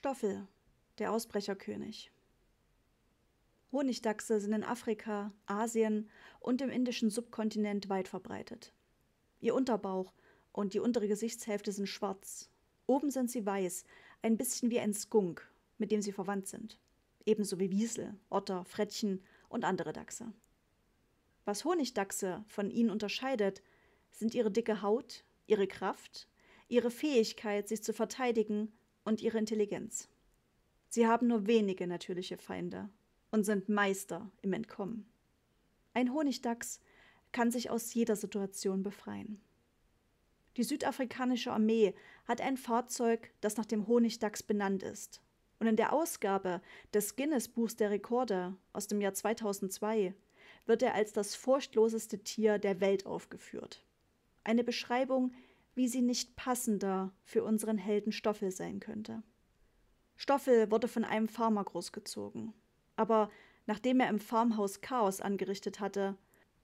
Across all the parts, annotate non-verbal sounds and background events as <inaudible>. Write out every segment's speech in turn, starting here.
Stoffel, der Ausbrecherkönig. Honigdachse sind in Afrika, Asien und im indischen Subkontinent weit verbreitet. Ihr Unterbauch und die untere Gesichtshälfte sind schwarz. Oben sind sie weiß, ein bisschen wie ein Skunk, mit dem sie verwandt sind. Ebenso wie Wiesel, Otter, Frettchen und andere Dachse. Was Honigdachse von ihnen unterscheidet, sind ihre dicke Haut, ihre Kraft, ihre Fähigkeit, sich zu verteidigen und ihre Intelligenz. Sie haben nur wenige natürliche Feinde und sind Meister im Entkommen. Ein Honigdachs kann sich aus jeder Situation befreien. Die südafrikanische Armee hat ein Fahrzeug, das nach dem Honigdachs benannt ist. Und in der Ausgabe des Guinness-Buchs der Rekorde aus dem Jahr 2002 wird er als das furchtloseste Tier der Welt aufgeführt. Eine Beschreibung, wie sie nicht passender für unseren Helden Stoffel sein könnte. Stoffel wurde von einem Farmer großgezogen, aber nachdem er im Farmhaus Chaos angerichtet hatte,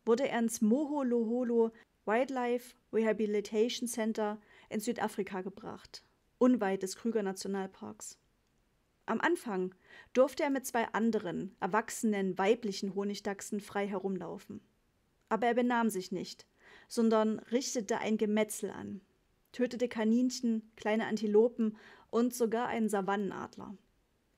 wurde er ins Moholoholo Wildlife Rehabilitation Center in Südafrika gebracht, unweit des Krüger Nationalparks. Am Anfang durfte er mit zwei anderen, erwachsenen, weiblichen Honigdachsen frei herumlaufen. Aber er benahm sich nicht, sondern richtete ein Gemetzel an tötete Kaninchen, kleine Antilopen und sogar einen Savannenadler.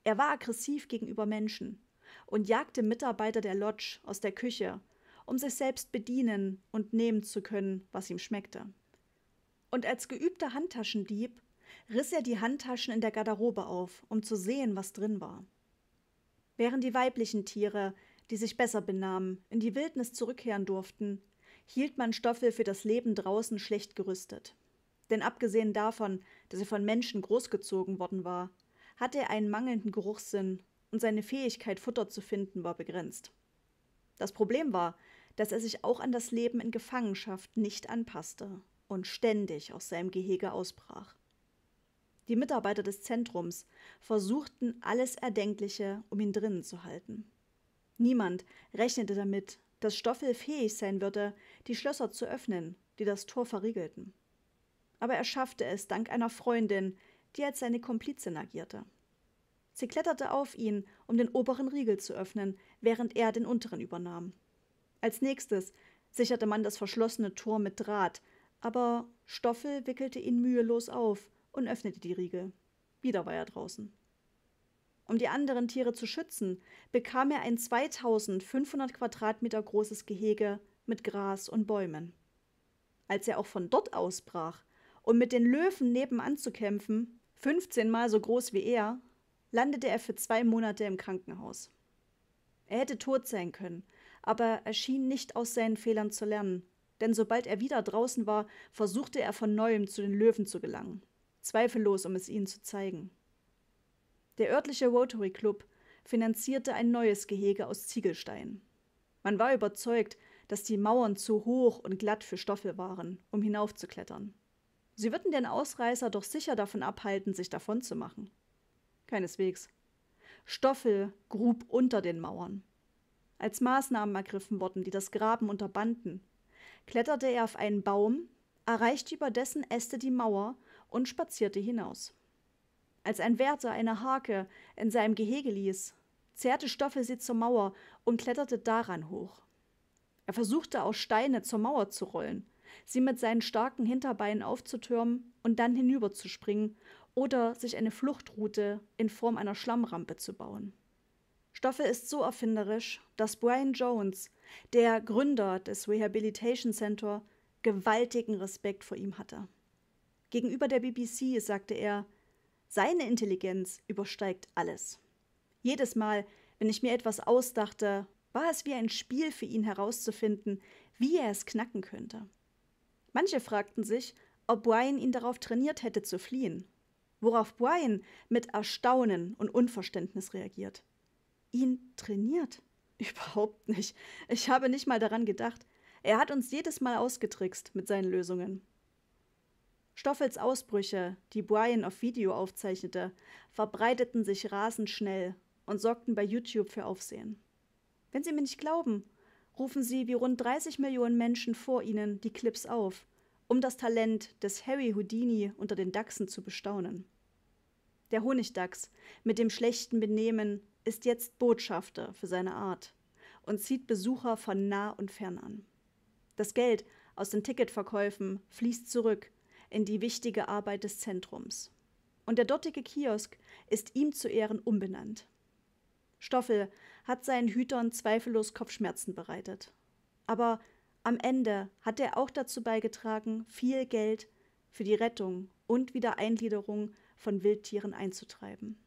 Er war aggressiv gegenüber Menschen und jagte Mitarbeiter der Lodge aus der Küche, um sich selbst bedienen und nehmen zu können, was ihm schmeckte. Und als geübter Handtaschendieb riss er die Handtaschen in der Garderobe auf, um zu sehen, was drin war. Während die weiblichen Tiere, die sich besser benahmen, in die Wildnis zurückkehren durften, hielt man Stoffel für das Leben draußen schlecht gerüstet. Denn abgesehen davon, dass er von Menschen großgezogen worden war, hatte er einen mangelnden Geruchssinn und seine Fähigkeit, Futter zu finden, war begrenzt. Das Problem war, dass er sich auch an das Leben in Gefangenschaft nicht anpasste und ständig aus seinem Gehege ausbrach. Die Mitarbeiter des Zentrums versuchten alles Erdenkliche, um ihn drinnen zu halten. Niemand rechnete damit, dass Stoffel fähig sein würde, die Schlösser zu öffnen, die das Tor verriegelten aber er schaffte es dank einer Freundin, die als seine Komplizin agierte. Sie kletterte auf ihn, um den oberen Riegel zu öffnen, während er den unteren übernahm. Als nächstes sicherte man das verschlossene Tor mit Draht, aber Stoffel wickelte ihn mühelos auf und öffnete die Riegel. Wieder war er draußen. Um die anderen Tiere zu schützen, bekam er ein 2500 Quadratmeter großes Gehege mit Gras und Bäumen. Als er auch von dort ausbrach, um mit den Löwen nebenan zu kämpfen, 15 mal so groß wie er, landete er für zwei Monate im Krankenhaus. Er hätte tot sein können, aber er schien nicht aus seinen Fehlern zu lernen, denn sobald er wieder draußen war, versuchte er von neuem zu den Löwen zu gelangen, zweifellos, um es ihnen zu zeigen. Der örtliche Rotary Club finanzierte ein neues Gehege aus Ziegelstein. Man war überzeugt, dass die Mauern zu hoch und glatt für Stoffe waren, um hinaufzuklettern. Sie würden den Ausreißer doch sicher davon abhalten, sich davon zu machen. Keineswegs. Stoffel grub unter den Mauern. Als Maßnahmen ergriffen wurden, die das Graben unterbanden, kletterte er auf einen Baum, erreichte über dessen Äste die Mauer und spazierte hinaus. Als ein Wärter eine Hake in seinem Gehege ließ, zerrte Stoffel sie zur Mauer und kletterte daran hoch. Er versuchte aus Steine zur Mauer zu rollen, sie mit seinen starken Hinterbeinen aufzutürmen und dann hinüberzuspringen oder sich eine Fluchtroute in Form einer Schlammrampe zu bauen. Stoffel ist so erfinderisch, dass Brian Jones, der Gründer des Rehabilitation Center, gewaltigen Respekt vor ihm hatte. Gegenüber der BBC sagte er, seine Intelligenz übersteigt alles. Jedes Mal, wenn ich mir etwas ausdachte, war es wie ein Spiel für ihn herauszufinden, wie er es knacken könnte. Manche fragten sich, ob Brian ihn darauf trainiert hätte zu fliehen, worauf Brian mit Erstaunen und Unverständnis reagiert. Ihn trainiert? <laughs> Überhaupt nicht. Ich habe nicht mal daran gedacht. Er hat uns jedes Mal ausgetrickst mit seinen Lösungen. Stoffels Ausbrüche, die Brian auf Video aufzeichnete, verbreiteten sich rasend schnell und sorgten bei YouTube für Aufsehen. Wenn Sie mir nicht glauben, rufen sie wie rund 30 Millionen Menschen vor ihnen die Clips auf, um das Talent des Harry Houdini unter den Dachsen zu bestaunen. Der Honigdachs mit dem schlechten Benehmen ist jetzt Botschafter für seine Art und zieht Besucher von nah und fern an. Das Geld aus den Ticketverkäufen fließt zurück in die wichtige Arbeit des Zentrums. Und der dortige Kiosk ist ihm zu Ehren umbenannt. Stoffel hat seinen Hütern zweifellos Kopfschmerzen bereitet. Aber am Ende hat er auch dazu beigetragen, viel Geld für die Rettung und Wiedereingliederung von Wildtieren einzutreiben.